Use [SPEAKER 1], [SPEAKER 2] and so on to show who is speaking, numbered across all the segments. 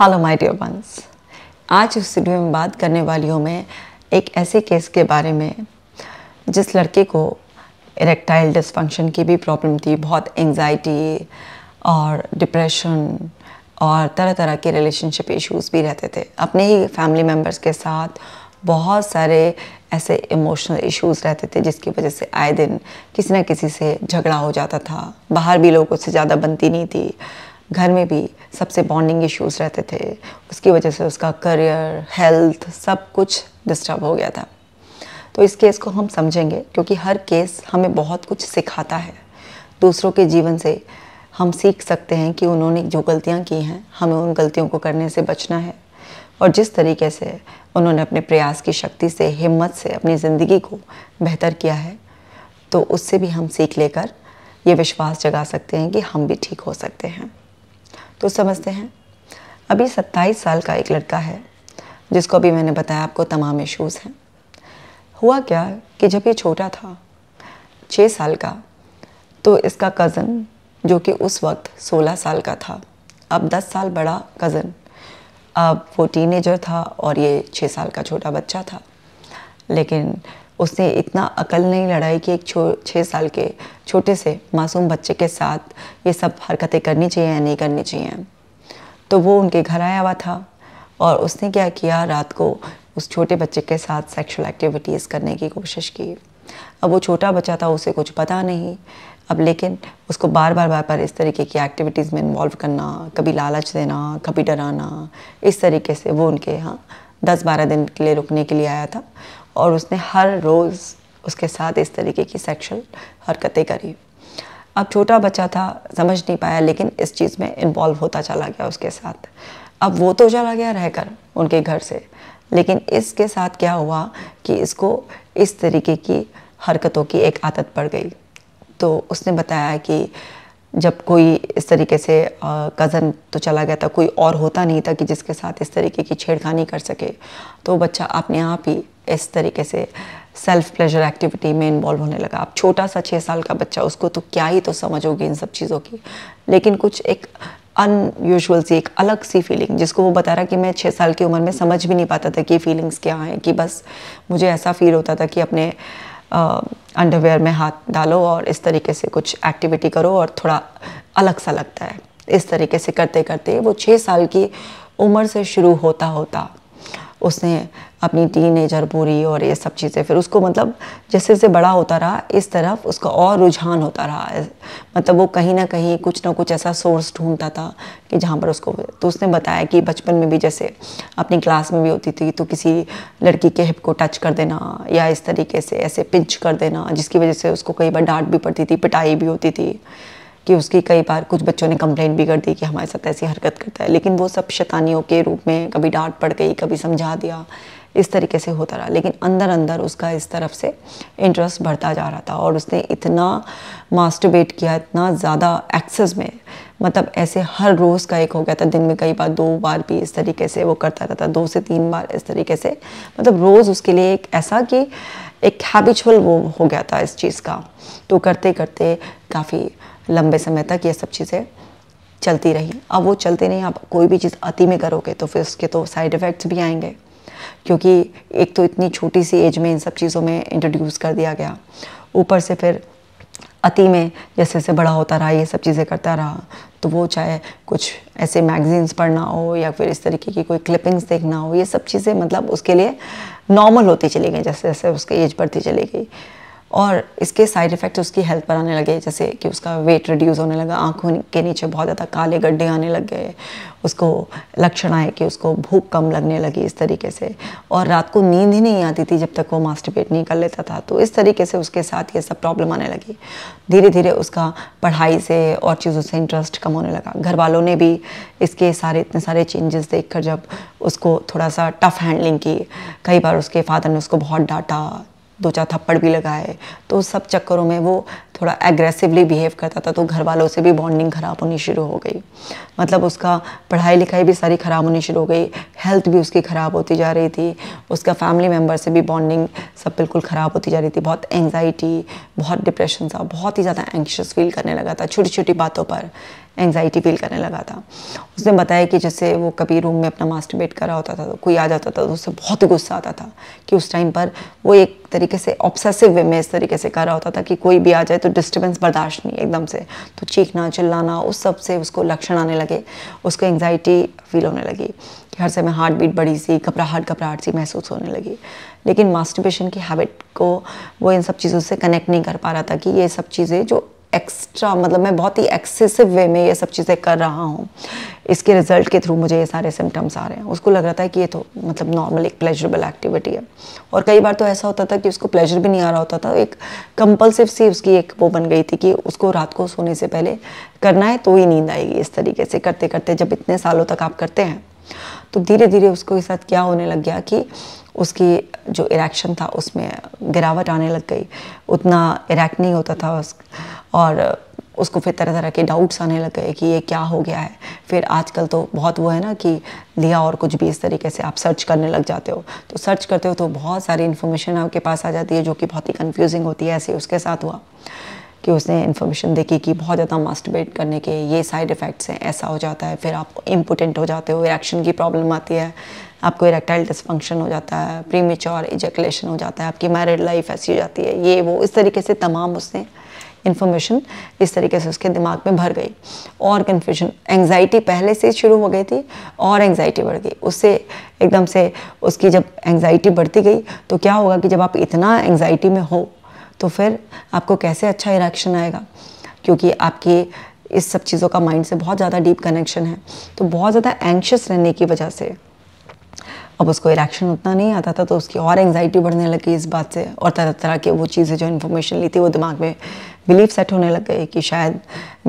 [SPEAKER 1] hello my dear ones आज इस video में बात करने वाली हूँ मैं एक ऐसे केस के बारे में जिस लड़के को इरेक्टाइल डिसफंक्शन की भी प्रॉब्लम थी बहुत एंजाइटी और डिप्रेशन और तरह तरह के रिलेशनशिप इश्यूज भी रहते थे अपने ही फैमिली मेम्बर्स के साथ बहुत सारे ऐसे इमोशनल इश्यूज रहते थे जिसकी वजह से आए दिन किसी न किसी से झगड़ा हो जाता था बाहर भी लोग उससे ज़्यादा बनती नहीं थी घर में भी सबसे बॉन्डिंग इश्यूज रहते थे उसकी वजह से उसका करियर हेल्थ सब कुछ डिस्टर्ब हो गया था तो इस केस को हम समझेंगे क्योंकि हर केस हमें बहुत कुछ सिखाता है दूसरों के जीवन से हम सीख सकते हैं कि उन्होंने जो गलतियाँ की हैं हमें उन गलतियों को करने से बचना है और जिस तरीके से उन्होंने अपने प्रयास की शक्ति से हिम्मत से अपनी ज़िंदगी को बेहतर किया है तो उससे भी हम सीख लेकर ये विश्वास जगा सकते हैं कि हम भी ठीक हो सकते हैं तो समझते हैं अभी सत्ताईस साल का एक लड़का है जिसको अभी मैंने बताया आपको तमाम इश्यूज़ हैं हुआ क्या कि जब ये छोटा था छः साल का तो इसका कज़न जो कि उस वक्त सोलह साल का था अब दस साल बड़ा कज़न अब वो टीनेजर था और ये छः साल का छोटा बच्चा था लेकिन उसने इतना अकल नहीं लड़ाई कि एक छः साल के छोटे से मासूम बच्चे के साथ ये सब हरकतें करनी चाहिए या नहीं करनी चाहिए तो वो उनके घर आया हुआ था और उसने क्या किया रात को उस छोटे बच्चे के साथ सेक्सुअल एक्टिविटीज़ करने की कोशिश की अब वो छोटा बच्चा था उसे कुछ पता नहीं अब लेकिन उसको बार बार बार बार इस तरीके की एक्टिविटीज़ में इन्वॉल्व करना कभी लालच देना कभी डराना इस तरीके से वो उनके यहाँ दस बारह दिन के लिए रुकने के लिए आया था और उसने हर रोज़ उसके साथ इस तरीके की सेक्शुअल हरकतें करी अब छोटा बच्चा था समझ नहीं पाया लेकिन इस चीज़ में इन्वॉल्व होता चला गया उसके साथ अब वो तो चला गया रहकर उनके घर से लेकिन इसके साथ क्या हुआ कि इसको इस तरीके की हरकतों की एक आदत पड़ गई तो उसने बताया कि जब कोई इस तरीके से कज़न तो चला गया था कोई और होता नहीं था कि जिसके साथ इस तरीके की छेड़खानी कर सके तो बच्चा अपने आप ही इस तरीके से सेल्फ प्लेजर एक्टिविटी में इन्वॉल्व होने लगा आप छोटा सा छः साल का बच्चा उसको तो क्या ही तो समझोगे इन सब चीज़ों की लेकिन कुछ एक अनयूजल सी एक अलग सी फीलिंग जिसको वो बता रहा कि मैं छः साल की उम्र में समझ भी नहीं पाता था कि फीलिंग्स क्या हैं कि बस मुझे ऐसा फील होता था कि अपने अंडरवेयर में हाथ डालो और इस तरीके से कुछ एक्टिविटी करो और थोड़ा अलग सा लगता है इस तरीके से करते करते वो छः साल की उम्र से शुरू होता होता उसने अपनी टीन एजर पूरी और ये सब चीज़ें फिर उसको मतलब जैसे जैसे बड़ा होता रहा इस तरफ उसका और रुझान होता रहा मतलब वो कहीं ना कहीं कुछ ना कुछ ऐसा सोर्स ढूंढता था कि जहाँ पर उसको तो उसने बताया कि बचपन में भी जैसे अपनी क्लास में भी होती थी तो किसी लड़की के हिप को टच कर देना या इस तरीके से ऐसे पिंच कर देना जिसकी वजह से उसको कई बार डांट भी पड़ती थी पिटाई भी होती थी कि उसकी कई बार कुछ बच्चों ने कंप्लेंट भी कर दी कि हमारे साथ ऐसी हरकत करता है लेकिन वो सब शैतानियों के रूप में कभी डांट पड़ गई कभी समझा दिया इस तरीके से होता रहा लेकिन अंदर अंदर उसका इस तरफ से इंटरेस्ट बढ़ता जा रहा था और उसने इतना मास्टरबेट किया इतना ज़्यादा एक्सेस में मतलब ऐसे हर रोज़ का एक हो गया था दिन में कई बार दो बार भी इस तरीके से वो करता रहता दो से तीन बार इस तरीके से मतलब रोज़ उसके लिए एक ऐसा कि एक हैबिचुअल वो हो गया था इस चीज़ का तो करते करते काफ़ी लंबे समय तक ये सब चीज़ें चलती रही अब वो चलते नहीं आप कोई भी चीज़ अति में करोगे तो फिर उसके तो साइड इफ़ेक्ट्स भी आएंगे क्योंकि एक तो इतनी छोटी सी एज में इन सब चीज़ों में इंट्रोड्यूस कर दिया गया ऊपर से फिर अति में जैसे जैसे बड़ा होता रहा ये सब चीज़ें करता रहा तो वो चाहे कुछ ऐसे मैगजीन्स पढ़ना हो या फिर इस तरीके की कोई क्लिपिंग्स देखना हो ये सब चीज़ें मतलब उसके लिए नॉर्मल होती चली गई जैसे जैसे उसकी एज बढ़ती चली गई और इसके साइड इफ़ेक्ट उसकी हेल्थ पर आने लगे जैसे कि उसका वेट रिड्यूस होने लगा आँखों के नीचे बहुत ज़्यादा काले गड्ढे आने लग गए उसको लक्षण आए कि उसको भूख कम लगने लगी इस तरीके से और रात को नींद ही नहीं आती थी जब तक वो मास्टरबेट नहीं कर लेता था तो इस तरीके से उसके साथ ये सब प्रॉब्लम आने लगी धीरे धीरे उसका पढ़ाई से और चीज़ों से इंटरेस्ट कम होने लगा घर वालों ने भी इसके सारे इतने सारे चेंजेस देख जब उसको थोड़ा सा टफ़ हैंडलिंग की कई बार उसके फादर ने उसको बहुत डांटा दो चार थप्पड़ भी लगाए तो सब चक्करों में वो थोड़ा एग्रेसिवली बिहेव करता था तो घर वालों से भी बॉन्डिंग ख़राब होनी शुरू हो गई मतलब उसका पढ़ाई लिखाई भी सारी ख़राब होनी शुरू हो गई हेल्थ भी उसकी ख़राब होती जा रही थी उसका फैमिली मेम्बर से भी बॉन्डिंग सब बिल्कुल ख़राब होती जा रही थी बहुत एंगजाइटी बहुत डिप्रेशन था बहुत ही ज़्यादा एंक्शस फील करने लगा था छोटी छोटी बातों पर एंगजाइटी फील करने लगा था उसने बताया कि जैसे वो कभी रूम में अपना मास्टरबेट रहा होता था तो कोई आ जाता था तो उससे बहुत गुस्सा आता था कि उस टाइम पर वो एक तरीके से ऑब्सेसिव वे में इस तरीके से कर रहा होता था कि कोई भी आ जाए तो डिस्टर्बेंस बर्दाश्त नहीं एकदम से तो चीखना चिल्लाना उस सब से उसको लक्षण आने लगे उसको एंगजाइटी फील होने लगी कि हर समय हार्ट बीट बड़ी सी घबराहट घबराहट सी महसूस होने लगी लेकिन मास्टरबेशन की हैबिट को वो इन सब चीज़ों से कनेक्ट नहीं कर पा रहा था कि ये सब चीज़ें जो एक्स्ट्रा मतलब मैं बहुत ही एक्सेसिव वे में ये सब चीज़ें कर रहा हूँ इसके रिजल्ट के थ्रू मुझे ये सारे सिम्टम्स आ रहे हैं उसको लग रहा था कि ये तो मतलब नॉर्मल एक प्लेजरेबल एक्टिविटी है और कई बार तो ऐसा होता था कि उसको प्लेजर भी नहीं आ रहा होता था एक कंपल्सिव सी उसकी एक वो बन गई थी कि उसको रात को सोने से पहले करना है तो ही नींद आएगी इस तरीके से करते करते जब इतने सालों तक आप करते हैं तो धीरे धीरे उसको के साथ क्या होने लग गया कि उसकी जो इरेक्शन था उसमें गिरावट आने लग गई उतना इरेक्ट नहीं होता था उस और उसको फिर तरह तरह के डाउट्स आने लग गए कि ये क्या हो गया है फिर आजकल तो बहुत वो है ना कि लिया और कुछ भी इस तरीके से आप सर्च करने लग जाते हो तो सर्च करते हो तो बहुत सारी इन्फॉर्मेशन आपके पास आ जाती है जो कि बहुत ही कन्फ्यूजिंग होती है ऐसे उसके साथ हुआ कि उसने इन्फॉर्मेशन देखी कि बहुत ज़्यादा मास्टिबेट करने के ये साइड इफ़ेक्ट्स हैं ऐसा हो जाता है फिर आप इम्पोटेंट हो जाते हो रिएक्शन की प्रॉब्लम आती है आपको इरेक्टाइल डिसफंक्शन हो जाता है प्रीमेच्योर इजेकुलेशन हो जाता है आपकी मैरिड लाइफ ऐसी हो जाती है ये वो इस तरीके से तमाम उसने इन्फॉर्मेशन इस तरीके से उसके दिमाग में भर गई और कन्फ्यूजन एंग्जाइटी पहले से शुरू हो गई थी और एंग्जाइटी बढ़ गई उससे एकदम से उसकी जब एंग्जाइटी बढ़ती गई तो क्या होगा कि जब आप इतना एंग्जाइटी में हो तो फिर आपको कैसे अच्छा इरेक्शन आएगा क्योंकि आपकी इस सब चीज़ों का माइंड से बहुत ज़्यादा डीप कनेक्शन है तो बहुत ज़्यादा एंक्शस रहने की वजह से अब उसको इरेक्शन उतना नहीं आता था तो उसकी और एंगजाइटी बढ़ने लगी इस बात से और तरह तरह के वो चीज़ें जो इन्फॉर्मेशन ली थी वो दिमाग में बिलीव सेट होने लग गई कि शायद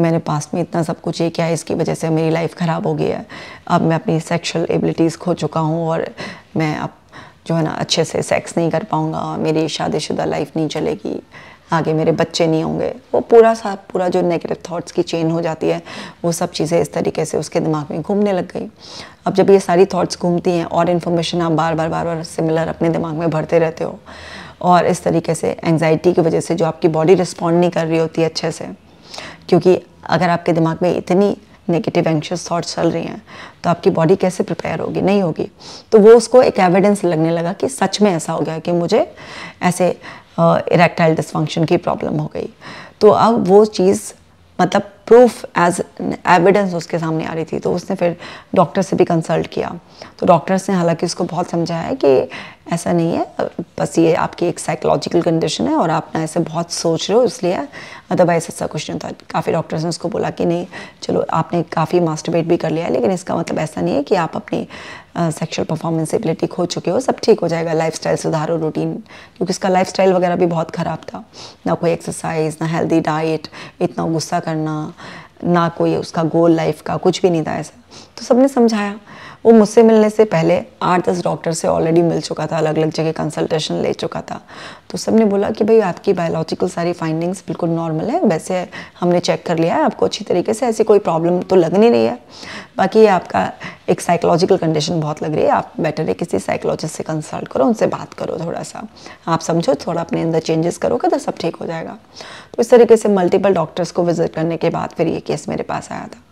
[SPEAKER 1] मैंने पास्ट में इतना सब कुछ ये किया है इसकी वजह से मेरी लाइफ ख़राब हो गई है अब मैं अपनी सेक्शुअल एबिलिटीज़ खो चुका हूँ और मैं अब जो है ना अच्छे से सेक्स नहीं कर पाऊँगा मेरी शादीशुदा लाइफ नहीं चलेगी आगे मेरे बच्चे नहीं होंगे वो पूरा सा पूरा जो नेगेटिव थाट्स की चेन हो जाती है वो सब चीज़ें इस तरीके से उसके दिमाग में घूमने लग गई अब जब ये सारी थाट्स घूमती हैं और इन्फॉर्मेशन आप बार बार बार बार सिमिलर अपने दिमाग में भरते रहते हो और इस तरीके से एंगजाइटी की वजह से जो आपकी बॉडी रिस्पॉन्ड नहीं कर रही होती अच्छे से क्योंकि अगर आपके दिमाग में इतनी नेगेटिव एंक्शस थाट्स चल रही हैं तो आपकी बॉडी कैसे प्रिपेयर होगी नहीं होगी तो वो उसको एक एविडेंस लगने लगा कि सच में ऐसा हो गया कि मुझे ऐसे इरेक्टाइल डिस्फंक्शन की प्रॉब्लम हो गई तो अब वो चीज़ मतलब प्रूफ एज एविडेंस उसके सामने आ रही थी तो उसने फिर डॉक्टर से भी कंसल्ट किया तो डॉक्टर्स ने हालांकि उसको बहुत समझाया कि ऐसा नहीं है बस ये आपकी एक साइकोलॉजिकल कंडीशन है और आप ना ऐसे बहुत सोच रहे हो इसलिए अदरवाइज ऐसा कुछ नहीं था काफ़ी डॉक्टर्स ने उसको बोला कि नहीं चलो आपने काफ़ी मास्टरबेट भी कर लिया है लेकिन इसका मतलब ऐसा नहीं है कि आप अपनी सेक्शुअल परफॉर्मेंस एबिलिटी खो चुके हो सब ठीक हो जाएगा लाइफ स्टाइल सुधारो रूटीन क्योंकि उसका लाइफ स्टाइल वगैरह भी बहुत ख़राब था ना कोई एक्सरसाइज ना हेल्दी डाइट इतना गुस्सा करना ना कोई उसका गोल लाइफ का कुछ भी नहीं था ऐसा तो सबने समझाया वो मुझसे मिलने से पहले आठ दस डॉक्टर से ऑलरेडी मिल चुका था अलग अलग जगह कंसल्टेशन ले चुका था तो सब ने बोला कि भाई आपकी बायोलॉजिकल सारी फाइंडिंग्स बिल्कुल नॉर्मल है वैसे हमने चेक कर लिया है आपको अच्छी तरीके से ऐसी कोई प्रॉब्लम तो लग नहीं रही है बाकी आपका एक साइकोलॉजिकल कंडीशन बहुत लग रही है आप बेटर है किसी साइकोलॉजिस्ट से कंसल्ट करो उनसे बात करो थोड़ा सा आप समझो थोड़ा अपने अंदर चेंजेस करोगे तो सब ठीक हो जाएगा तो इस तरीके से मल्टीपल डॉक्टर्स को विजिट करने के बाद फिर ये केस मेरे पास आया था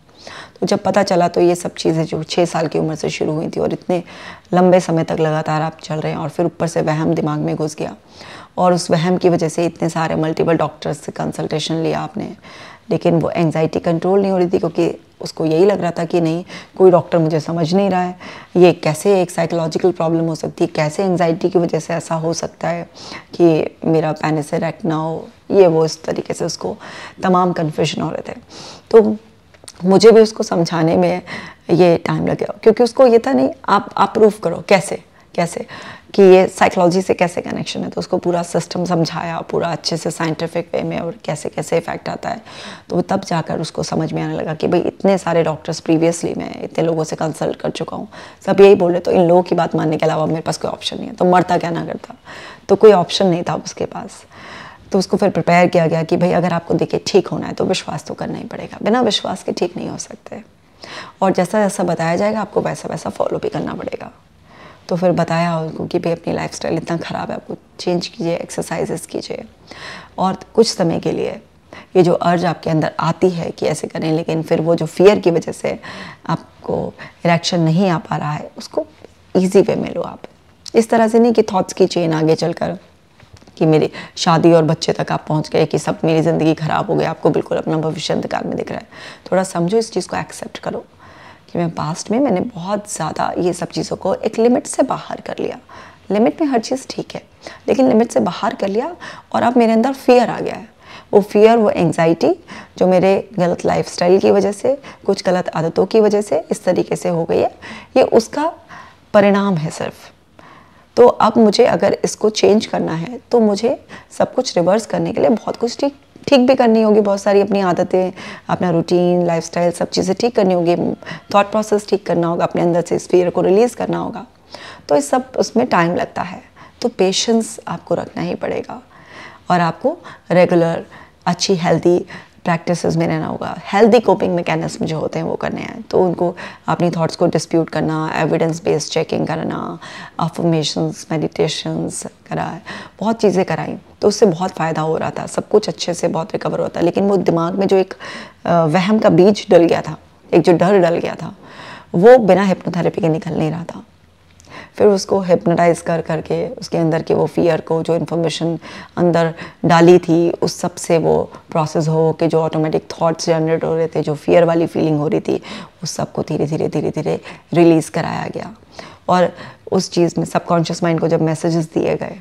[SPEAKER 1] जब पता चला तो ये सब चीज़ें जो छः साल की उम्र से शुरू हुई थी और इतने लंबे समय तक लगातार आप चल रहे हैं और फिर ऊपर से वहम दिमाग में घुस गया और उस वहम की वजह से इतने सारे मल्टीपल डॉक्टर्स से कंसल्टेशन लिया आपने लेकिन वो एंगजाइटी कंट्रोल नहीं हो रही थी क्योंकि उसको यही लग रहा था कि नहीं कोई डॉक्टर मुझे समझ नहीं रहा है ये कैसे एक साइकोलॉजिकल प्रॉब्लम हो सकती है कैसे एंग्जाइटी की वजह से ऐसा हो सकता है कि मेरा पैनिसर ना हो ये वो इस तरीके से उसको तमाम कन्फ्यूजन हो रहे थे तो मुझे भी उसको समझाने में ये टाइम गया क्योंकि उसको ये था नहीं आप आप प्रूफ करो कैसे कैसे कि ये साइकोलॉजी से कैसे कनेक्शन है तो उसको पूरा सिस्टम समझाया पूरा अच्छे से साइंटिफिक वे में और कैसे कैसे इफेक्ट आता है तो वो तब जाकर उसको समझ में आने लगा कि भाई इतने सारे डॉक्टर्स प्रीवियसली मैं इतने लोगों से कंसल्ट कर चुका हूँ सब यही बोल रहे तो इन लोगों की बात मानने के अलावा मेरे पास कोई ऑप्शन नहीं है तो मरता क्या ना करता तो कोई ऑप्शन नहीं था उसके पास तो उसको फिर प्रिपेयर किया गया कि भाई अगर आपको देखिए ठीक होना है तो विश्वास तो करना ही पड़ेगा बिना विश्वास के ठीक नहीं हो सकते और जैसा जैसा बताया जाएगा आपको वैसा वैसा फॉलो भी करना पड़ेगा तो फिर बताया उनको कि भाई अपनी लाइफ इतना ख़राब है आपको चेंज कीजिए एक्सरसाइजेस कीजिए और कुछ समय के लिए ये जो अर्ज आपके अंदर आती है कि ऐसे करें लेकिन फिर वो जो फियर की वजह से आपको इलेक्शन नहीं आ पा रहा है उसको ईजी वे में लो आप इस तरह से नहीं कि थॉट्स की चेन आगे चलकर कि मेरी शादी और बच्चे तक आप पहुंच गए कि सब मेरी ज़िंदगी ख़राब हो गई आपको बिल्कुल अपना भविष्य अंधकार में दिख रहा है थोड़ा समझो इस चीज़ को एक्सेप्ट करो कि मैं पास्ट में मैंने बहुत ज़्यादा ये सब चीज़ों को एक लिमिट से बाहर कर लिया लिमिट में हर चीज़ ठीक है लेकिन लिमिट से बाहर कर लिया और अब मेरे अंदर फियर आ गया है वो फियर वो एंग्जाइटी जो मेरे गलत लाइफ की वजह से कुछ गलत आदतों की वजह से इस तरीके से हो गई है ये उसका परिणाम है सिर्फ़ तो अब मुझे अगर इसको चेंज करना है तो मुझे सब कुछ रिवर्स करने के लिए बहुत कुछ ठीक ठीक भी करनी होगी बहुत सारी अपनी आदतें अपना रूटीन लाइफस्टाइल सब चीज़ें ठीक करनी होगी थॉट प्रोसेस ठीक करना होगा अपने अंदर से इस फियर को रिलीज़ करना होगा तो इस सब उसमें टाइम लगता है तो पेशेंस आपको रखना ही पड़ेगा और आपको रेगुलर अच्छी हेल्दी प्रैक्टिसेस में रहना होगा हेल्दी कोपिंग मैकेनिज्म जो होते हैं वो करने हैं तो उनको अपनी थॉट्स को डिस्प्यूट करना एविडेंस बेस्ड चेकिंग करना अफर्मेशंस मेडिटेशंस कराए बहुत चीज़ें कराई तो उससे बहुत फ़ायदा हो रहा था सब कुछ अच्छे से बहुत रिकवर होता लेकिन वो दिमाग में जो एक वहम का बीज डल गया था एक जो डर डल गया था वो बिना हिप्नोथेरेपी के निकल नहीं रहा था फिर उसको हिप्नोटाइज़ कर करके उसके अंदर के वो फ़ियर को जो इन्फॉर्मेशन अंदर डाली थी उस सब से वो प्रोसेस हो के जो ऑटोमेटिक थॉट्स जनरेट हो रहे थे जो फ़ियर वाली फीलिंग हो रही थी उस सब को धीरे धीरे धीरे धीरे रिलीज़ कराया गया और उस चीज़ में सबकॉन्शियस माइंड को जब मैसेजेस दिए गए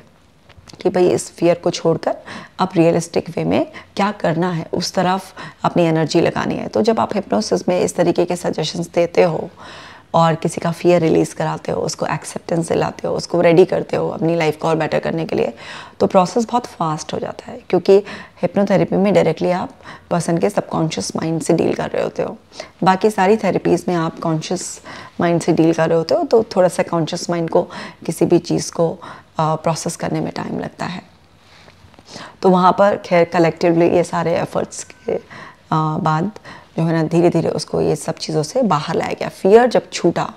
[SPEAKER 1] कि भाई इस फियर को छोड़कर आप रियलिस्टिक वे में क्या करना है उस तरफ अपनी एनर्जी लगानी है तो जब आप हिप्नोसिस में इस तरीके के सजेशंस देते हो और किसी का फियर रिलीज़ कराते हो उसको एक्सेप्टेंस दिलाते हो उसको रेडी करते हो अपनी लाइफ को और बेटर करने के लिए तो प्रोसेस बहुत फास्ट हो जाता है क्योंकि हिप्नोथेरेपी में डायरेक्टली आप पर्सन के सबकॉन्शियस माइंड से डील कर रहे होते हो बाकी सारी थेरेपीज़ में आप कॉन्शियस माइंड से डील कर रहे होते हो तो थोड़ा सा कॉन्शियस माइंड को किसी भी चीज़ को प्रोसेस करने में टाइम लगता है तो वहाँ पर खैर कलेक्टिवली ये सारे एफर्ट्स के आ, बाद जो है ना धीरे धीरे उसको ये सब चीज़ों से बाहर लाया गया फियर जब छूटा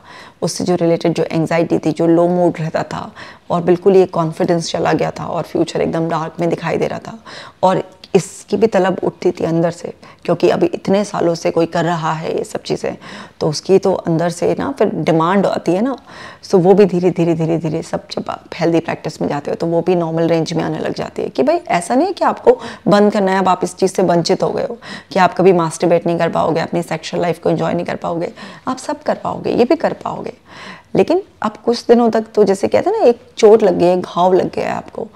[SPEAKER 1] उससे जो रिलेटेड जो एंगजाइटी थी जो लो मूड रहता था और बिल्कुल ये कॉन्फिडेंस चला गया था और फ्यूचर एकदम डार्क में दिखाई दे रहा था और इसकी भी तलब उठती थी अंदर से क्योंकि अभी इतने सालों से कोई कर रहा है ये सब चीज़ें तो उसकी तो अंदर से ना फिर डिमांड आती है ना सो वो भी धीरे धीरे धीरे धीरे सब जब आप हेल्दी प्रैक्टिस में जाते हो तो वो भी नॉर्मल रेंज में आने लग जाती है कि भाई ऐसा नहीं है कि आपको बंद करना है अब आप इस चीज़ से वंचित हो गए हो कि आप कभी मास्टरबेट नहीं कर पाओगे अपनी सेक्शुअल लाइफ को इन्जॉय नहीं कर पाओगे आप सब कर पाओगे ये भी कर पाओगे लेकिन आप कुछ दिनों तक तो जैसे कहते हैं ना एक चोट लग गई है घाव लग गया है आपको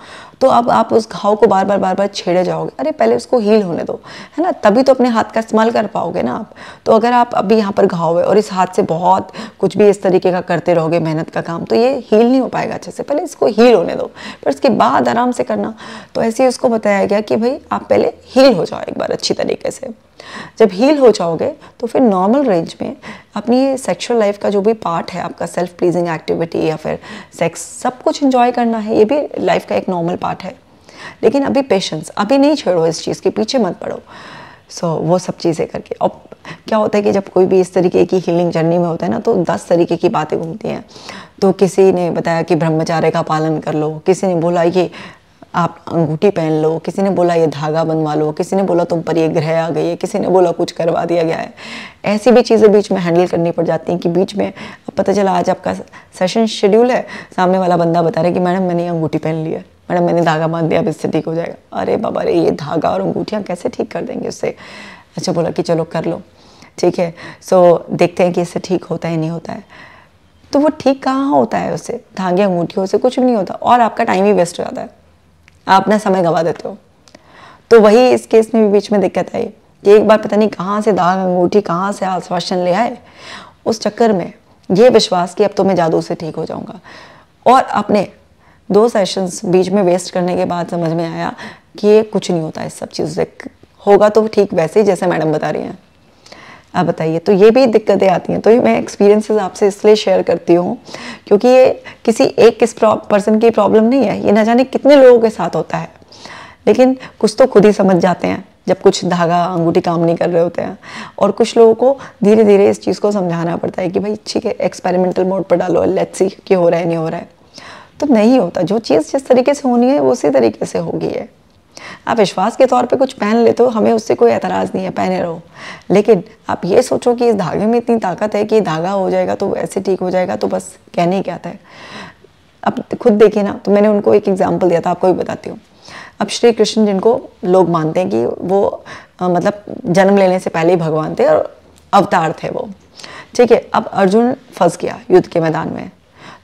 [SPEAKER 1] तो अब आप उस घाव को बार बार बार बार छेड़े जाओगे अरे पहले उसको हील होने दो है ना तभी तो अपने हाथ का इस्तेमाल कर पाओगे ना आप तो अगर आप अभी यहाँ पर घाव है और इस हाथ से बहुत कुछ भी इस तरीके का करते रहोगे मेहनत का काम तो ये हील नहीं हो पाएगा अच्छे से पहले इसको हील होने दो फिर उसके बाद आराम से करना तो ऐसे ही उसको बताया गया कि भाई आप पहले हील हो जाओ एक बार अच्छी तरीके से जब हील हो जाओगे तो फिर नॉर्मल रेंज में अपनी ये सेक्शुअल लाइफ का जो भी पार्ट है आपका सेल्फ प्लीजिंग एक्टिविटी या फिर सेक्स सब कुछ इन्जॉय करना है ये भी लाइफ का एक नॉर्मल पार्ट है लेकिन अभी पेशेंस अभी नहीं छेड़ो इस चीज़ के पीछे मत पड़ो सो so, वो सब चीज़ें करके अब क्या होता है कि जब कोई भी इस तरीके की हीलिंग जर्नी में होता है ना तो दस तरीके की बातें घूमती हैं तो किसी ने बताया कि ब्रह्मचार्य का पालन कर लो किसी ने बोला कि आप अंगूठी पहन लो किसी ने बोला ये धागा बनवा लो किसी ने बोला तुम पर ये ग्रह आ गई है किसी ने बोला कुछ करवा दिया गया है ऐसी भी चीज़ें बीच में हैंडल करनी पड़ जाती हैं कि बीच में पता चला आज आपका सेशन शेड्यूल है सामने वाला बंदा बता रहा है कि मैडम मैंने अंगूठी पहन लिया है मैडम मैंने धागा बांध दिया अब इससे ठीक हो जाएगा अरे बाबा अरे ये धागा और अंगूठियाँ कैसे ठीक कर देंगे उससे अच्छा बोला कि चलो कर लो ठीक है सो देखते हैं कि इससे ठीक होता है नहीं होता है तो वो ठीक कहाँ होता है उससे धागे अंगूठियों से कुछ भी नहीं होता और आपका टाइम ही वेस्ट हो जाता है आप अपना समय गंवा देते हो तो वही इस केस में भी बीच में दिक्कत आई कि एक बार पता नहीं कहाँ से दाग अंगूठी कहाँ से आश्वासन ले आए उस चक्कर में ये विश्वास कि अब तो मैं जादू से ठीक हो जाऊँगा और अपने दो सेशंस बीच में वेस्ट करने के बाद समझ में आया कि ये कुछ नहीं होता इस सब चीज़ से होगा तो ठीक वैसे ही जैसे मैडम बता रही हैं आप बताइए तो ये भी दिक्कतें आती हैं तो ये मैं एक्सपीरियंसेस आपसे इसलिए शेयर करती हूँ क्योंकि ये किसी एक किस पर्सन की प्रॉब्लम नहीं है ये ना जाने कितने लोगों के साथ होता है लेकिन कुछ तो खुद ही समझ जाते हैं जब कुछ धागा अंगूठी काम नहीं कर रहे होते हैं और कुछ लोगों को धीरे धीरे इस चीज़ को समझाना पड़ता है कि भाई ठीक है एक्सपेरिमेंटल मोड पर डालो लेट्स सी कि हो रहा है नहीं हो रहा है तो नहीं होता जो चीज़ जिस तरीके से होनी है वो उसी तरीके से होगी है आप विश्वास के तौर पे कुछ पहन लेते हो हमें उससे कोई एतराज़ नहीं है पहने रहो लेकिन आप ये सोचो कि इस धागे में इतनी ताकत है कि धागा हो जाएगा तो ऐसे ठीक हो जाएगा तो बस कहने क्या था अब खुद देखिए ना तो मैंने उनको एक एग्जाम्पल दिया था आपको भी बताती हूँ अब श्री कृष्ण जिनको लोग मानते हैं कि वो आ, मतलब जन्म लेने से पहले ही भगवान थे और अवतार थे वो ठीक है अब अर्जुन फंस गया युद्ध के मैदान में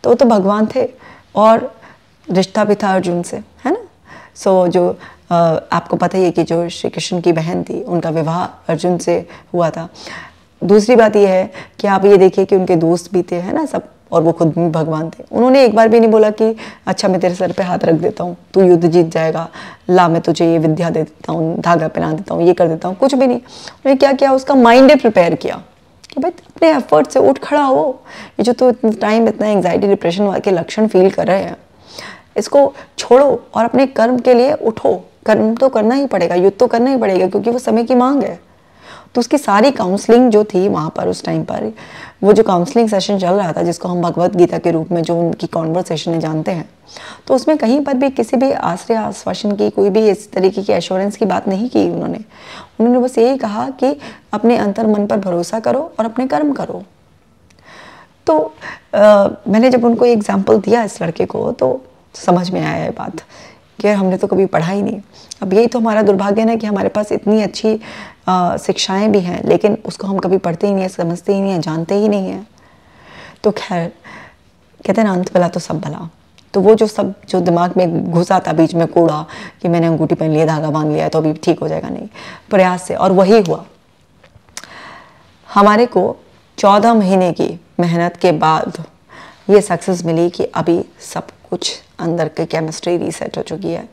[SPEAKER 1] तो वो तो भगवान थे और रिश्ता भी था अर्जुन से है ना सो so, जो आपको पता ही है कि जो श्री कृष्ण की बहन थी उनका विवाह अर्जुन से हुआ था दूसरी बात यह है कि आप ये देखिए कि उनके दोस्त भी थे है ना सब और वो खुद भी भगवान थे उन्होंने एक बार भी नहीं बोला कि अच्छा मैं तेरे सर पे हाथ रख देता हूँ तू युद्ध जीत जाएगा ला मैं तुझे ये विद्या दे देता हूँ धागा पहना देता हूँ ये कर देता हूँ कुछ भी नहीं उन्होंने क्या किया उसका माइंड प्रिपेयर किया कि भाई अपने एफर्ट से उठ खड़ा हो ये जो तो टाइम इतना एंगजाइटी डिप्रेशन के लक्षण फील कर रहे हैं इसको छोड़ो और अपने कर्म के लिए उठो कर्म तो करना ही पड़ेगा युद्ध तो करना ही पड़ेगा क्योंकि वो समय की मांग है तो उसकी सारी काउंसलिंग जो थी वहाँ पर उस टाइम पर वो जो काउंसलिंग सेशन चल रहा था जिसको हम भगवत गीता के रूप में जो उनकी कॉन्वर्सेशन जानते हैं तो उसमें कहीं पर भी किसी भी आश्रय आश्वासन की कोई भी इस तरीके की एश्योरेंस की बात नहीं की उन्होंने उन्होंने बस यही कहा कि अपने अंतर मन पर भरोसा करो और अपने कर्म करो तो आ, मैंने जब उनको एग्जाम्पल दिया इस लड़के को तो समझ में आया ये बात कि यार हमने तो कभी पढ़ा ही नहीं अब यही तो हमारा दुर्भाग्य है कि हमारे पास इतनी अच्छी शिक्षाएं भी हैं लेकिन उसको हम कभी पढ़ते ही नहीं हैं समझते ही नहीं है जानते ही नहीं हैं तो खैर कहते हैं ना अंत भला तो सब भला तो वो जो सब जो दिमाग में घुसा था बीच में कूड़ा कि मैंने अंगूठी पहन लिया धागा बांध लिया तो अभी ठीक हो जाएगा नहीं प्रयास से और वही हुआ हमारे को चौदह महीने की मेहनत के बाद ये सक्सेस मिली कि अभी सब कुछ अंदर की केमिस्ट्री रीसेट हो चुकी है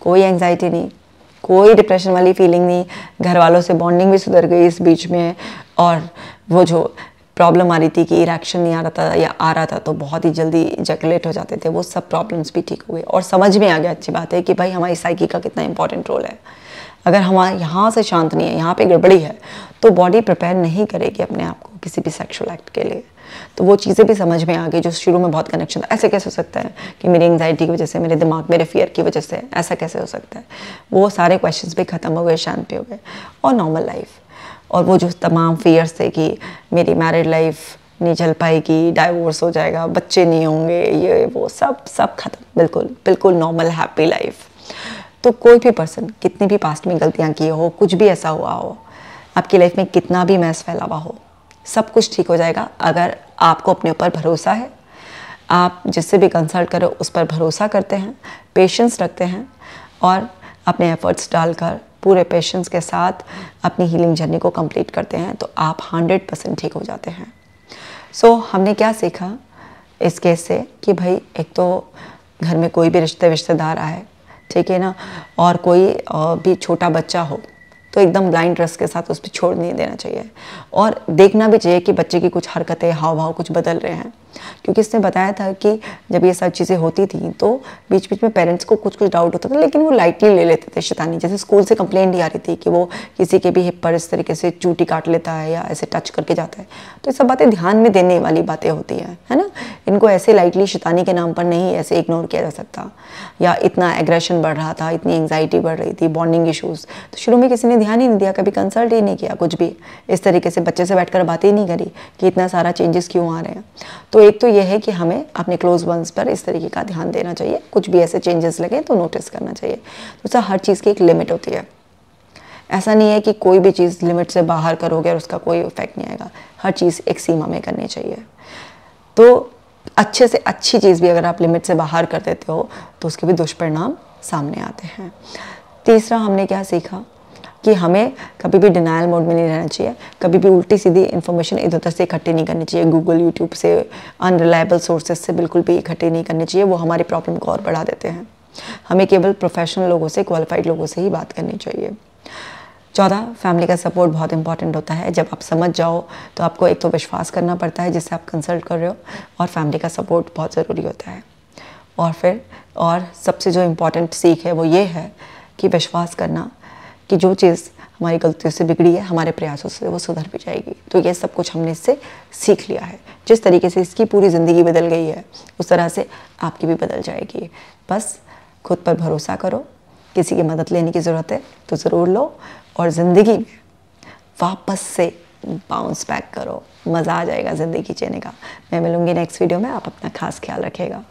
[SPEAKER 1] कोई एंजाइटी नहीं कोई डिप्रेशन वाली फीलिंग नहीं घर वालों से बॉन्डिंग भी सुधर गई इस बीच में और वो जो प्रॉब्लम आ रही थी कि इरेक्शन नहीं आ रहा था या आ रहा था तो बहुत ही जल्दी जैकुलेट हो जाते थे वो सब प्रॉब्लम्स भी ठीक हो गए और समझ में आ गया अच्छी बात है कि भाई हमारी साइकी का कितना इंपॉर्टेंट रोल है अगर हमारे यहाँ से शांत नहीं है यहाँ पे गड़बड़ी है तो बॉडी प्रिपेयर नहीं करेगी अपने आप को किसी भी सेक्शुअल एक्ट के लिए तो वो चीज़ें भी समझ में आ गई जो शुरू में बहुत कनेक्शन था ऐसे कैसे हो सकता है कि मेरी एंगजाइटी की वजह से मेरे दिमाग मेरे फियर की वजह से ऐसा कैसे हो सकता है वो सारे क्वेश्चन भी ख़त्म हो गए शांति हो गए और नॉर्मल लाइफ और वो जो तमाम फियर्स थे कि मेरी मैरिड लाइफ नहीं चल पाएगी डाइवोर्स हो जाएगा बच्चे नहीं होंगे ये वो सब सब ख़त्म बिल्कुल बिल्कुल नॉर्मल हैप्पी लाइफ तो कोई भी पर्सन कितनी भी पास्ट में गलतियाँ की हो कुछ भी ऐसा हुआ हो आपकी लाइफ में कितना भी मैस फैला हुआ हो सब कुछ ठीक हो जाएगा अगर आपको अपने ऊपर भरोसा है आप जिससे भी कंसल्ट करो उस पर भरोसा करते हैं पेशेंस रखते हैं और अपने एफर्ट्स डालकर पूरे पेशेंस के साथ अपनी हीलिंग जर्नी को कंप्लीट करते हैं तो आप 100 परसेंट ठीक हो जाते हैं सो so, हमने क्या सीखा इस केस से कि भाई एक तो घर में कोई भी रिश्ते रिश्तेदार आए ठीक है ना और कोई भी छोटा बच्चा हो तो एकदम ब्लाइंड ट्रस्ट के साथ उस पर छोड़ नहीं देना चाहिए और देखना भी चाहिए कि बच्चे की कुछ हरकतें हाव भाव कुछ बदल रहे हैं क्योंकि इसने बताया था कि जब ये सब चीज़ें होती थी तो बीच बीच में पेरेंट्स को कुछ कुछ डाउट होता था लेकिन वो लाइटली ले लेते थे शैतानी जैसे स्कूल से कंप्लेंट ही आ रही थी कि वो किसी के भी हिप पर इस तरीके से चूटी काट लेता है या ऐसे टच करके जाता है तो ये सब बातें ध्यान में देने वाली बातें होती हैं है ना इनको ऐसे लाइटली शैतानी के नाम पर नहीं ऐसे इग्नोर किया जा सकता या इतना एग्रेशन बढ़ रहा था इतनी एंगजाइटी बढ़ रही थी बॉन्डिंग इशूज़ तो शुरू में किसी ने ध्यान ही नहीं दिया कभी कंसल्ट ही नहीं किया कुछ भी इस तरीके से बच्चे से कर बात ही नहीं करी कि इतना सारा चेंजेस क्यों आ रहे हैं तो एक तो ये है कि हमें अपने क्लोज वंस पर इस तरीके का ध्यान देना चाहिए कुछ भी ऐसे चेंजेस लगे तो नोटिस करना चाहिए दूसरा हर चीज़ की एक लिमिट होती है ऐसा नहीं है कि कोई भी चीज़ लिमिट से बाहर करोगे और उसका कोई इफेक्ट नहीं आएगा हर चीज़ एक सीमा में करनी चाहिए तो अच्छे से अच्छी चीज़ भी अगर आप लिमिट से बाहर कर देते हो तो उसके भी दुष्परिणाम सामने आते हैं तीसरा हमने क्या सीखा कि हमें कभी भी डिनाइल मोड में नहीं रहना चाहिए कभी भी उल्टी सीधी इन्फॉर्मेशन इधर उधर से इकट्ठी नहीं करनी चाहिए गूगल यूट्यूब से अनरिलायबल सोर्सेज से बिल्कुल भी इकट्ठे नहीं करने चाहिए वो हमारी प्रॉब्लम को और बढ़ा देते हैं हमें केवल प्रोफेशनल लोगों से क्वालिफाइड लोगों से ही बात करनी चाहिए चौदह फैमिली का सपोर्ट बहुत इंपॉर्टेंट होता है जब आप समझ जाओ तो आपको एक तो विश्वास करना पड़ता है जिससे आप कंसल्ट कर रहे हो और फैमिली का सपोर्ट बहुत ज़रूरी होता है और फिर और सबसे जो इम्पॉर्टेंट सीख है वो ये है कि विश्वास करना कि जो चीज़ हमारी गलतियों से बिगड़ी है हमारे प्रयासों से वो सुधर भी जाएगी तो ये सब कुछ हमने इससे सीख लिया है जिस तरीके से इसकी पूरी ज़िंदगी बदल गई है उस तरह से आपकी भी बदल जाएगी बस खुद पर भरोसा करो किसी की मदद लेने की ज़रूरत है तो ज़रूर लो और ज़िंदगी में वापस से बाउंस बैक करो मज़ा आ जाएगा ज़िंदगी जीने का मैं मिलूँगी नेक्स्ट वीडियो में आप अपना खास ख्याल रखेगा